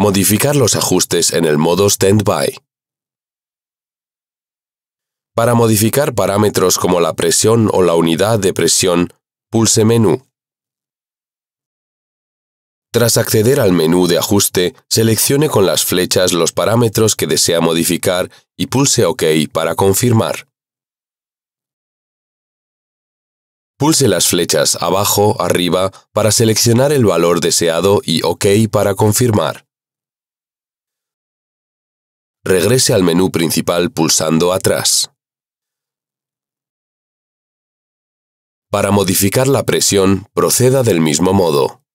Modificar los ajustes en el modo Standby. Para modificar parámetros como la presión o la unidad de presión, pulse Menú. Tras acceder al menú de ajuste, seleccione con las flechas los parámetros que desea modificar y pulse OK para confirmar. Pulse las flechas abajo, arriba para seleccionar el valor deseado y OK para confirmar regrese al menú principal pulsando Atrás. Para modificar la presión, proceda del mismo modo.